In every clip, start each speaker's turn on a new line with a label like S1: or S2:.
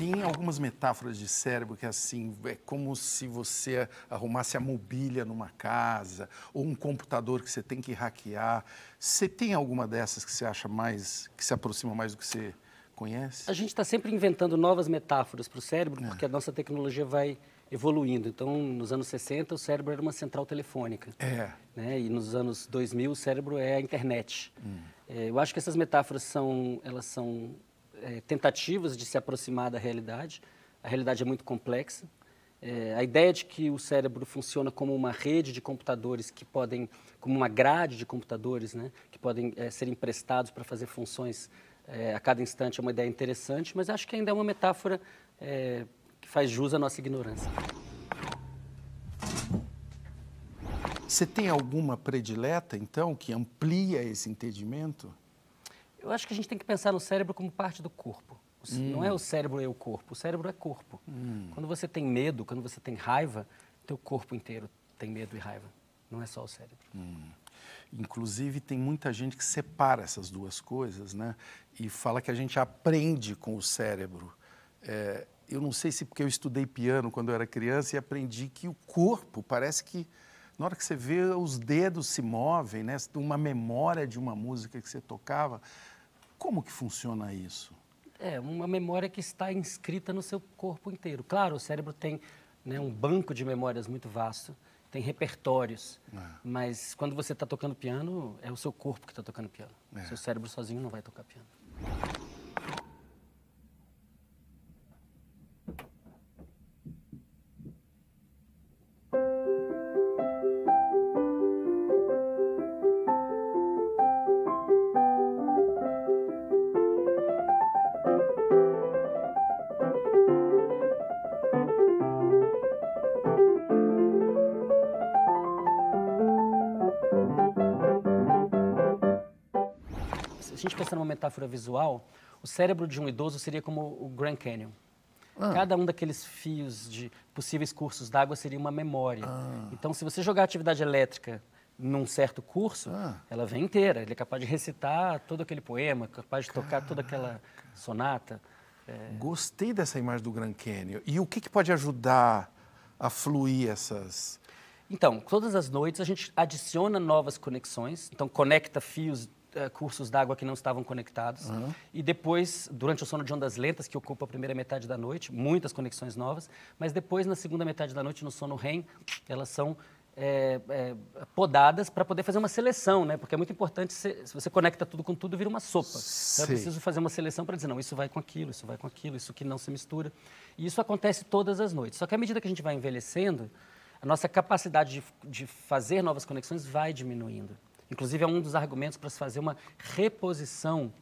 S1: Tem algumas metáforas de cérebro que, assim, é como se você arrumasse a mobília numa casa ou um computador que você tem que hackear. Você tem alguma dessas que você acha mais, que se aproxima mais do que você conhece?
S2: A gente está sempre inventando novas metáforas para o cérebro, é. porque é. a nossa tecnologia vai evoluindo. Então, nos anos 60, o cérebro era uma central telefônica. É. Né? E nos anos 2000, o cérebro é a internet. Hum. É, eu acho que essas metáforas são, elas são é, tentativas de se aproximar da realidade. A realidade é muito complexa. É, a ideia de que o cérebro funciona como uma rede de computadores que podem, como uma grade de computadores, né, que podem é, ser emprestados para fazer funções é, a cada instante é uma ideia interessante, mas acho que ainda é uma metáfora é, que faz jus à nossa ignorância.
S1: Você tem alguma predileta, então, que amplia esse entendimento?
S2: Eu acho que a gente tem que pensar no cérebro como parte do corpo. Hum. Não é o cérebro e o corpo, o cérebro é corpo. Hum. Quando você tem medo, quando você tem raiva, teu corpo inteiro tem medo e raiva. Não é só o cérebro.
S1: Hum. Inclusive, tem muita gente que separa essas duas coisas, né? E fala que a gente aprende com o cérebro. É, eu não sei se porque eu estudei piano quando eu era criança e aprendi que o corpo parece que na hora que você vê os dedos se movem, né? Uma memória de uma música que você tocava. Como que funciona isso?
S2: É, uma memória que está inscrita no seu corpo inteiro. Claro, o cérebro tem né, um banco de memórias muito vasto, tem repertórios, é. mas quando você está tocando piano, é o seu corpo que está tocando piano. É. Seu cérebro sozinho não vai tocar piano. a gente pensa numa metáfora visual, o cérebro de um idoso seria como o Grand Canyon. Ah. Cada um daqueles fios de possíveis cursos d'água seria uma memória. Ah. Então, se você jogar atividade elétrica num certo curso, ah. ela vem inteira. Ele é capaz de
S1: recitar todo aquele poema, capaz de Caraca. tocar toda aquela sonata. É... Gostei dessa imagem do Grand Canyon. E o que, que pode ajudar a fluir essas...
S2: Então, todas as noites a gente adiciona novas conexões. Então, conecta fios eh, cursos d'água que não estavam conectados. Uhum. E depois, durante o sono de ondas lentas, que ocupa a primeira metade da noite, muitas conexões novas, mas depois, na segunda metade da noite, no sono REM, elas são é, é, podadas para poder fazer uma seleção, né? Porque é muito importante, se, se você conecta tudo com tudo, vira uma sopa. Então é preciso fazer uma seleção para dizer, não, isso vai com aquilo, isso vai com aquilo, isso que não se mistura. E isso acontece todas as noites. Só que à medida que a gente vai envelhecendo, a nossa capacidade de, de fazer novas conexões vai diminuindo. Inclusive, é um dos argumentos para se fazer uma reposição,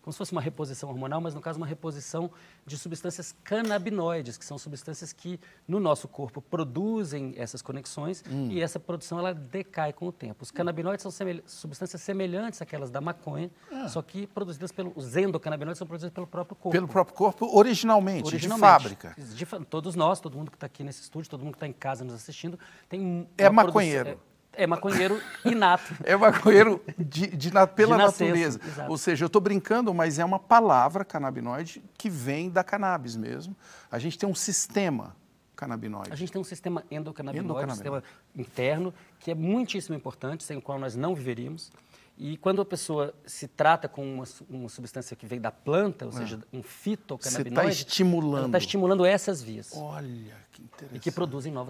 S2: como se fosse uma reposição hormonal, mas no caso, uma reposição de substâncias canabinoides, que são substâncias que no nosso corpo produzem essas conexões hum. e essa produção ela decai com o tempo. Os canabinoides são semel substâncias semelhantes àquelas da maconha, ah. só que produzidas pelo. Os endocannabinoides são produzidos pelo próprio corpo. Pelo próprio
S1: corpo, originalmente, originalmente de fábrica.
S2: De, todos nós, todo mundo que está aqui nesse estúdio, todo mundo que está em casa nos assistindo, tem.
S1: É maconheiro. É,
S2: é maconheiro inato.
S1: é maconheiro de, de, na, pela de natureza. Exato. Ou seja, eu estou brincando, mas é uma palavra canabinoide que vem da cannabis mesmo. A gente tem um sistema canabinoide. A gente tem um sistema endocannabinoide, endocannabinoide. um sistema
S2: interno, que é muitíssimo importante, sem o qual nós não viveríamos. E quando a pessoa se trata com uma, uma substância que vem da planta, ou é. seja, um fitocannabinoide... Você está estimulando. está estimulando essas vias. Olha, que interessante. E que produzem novas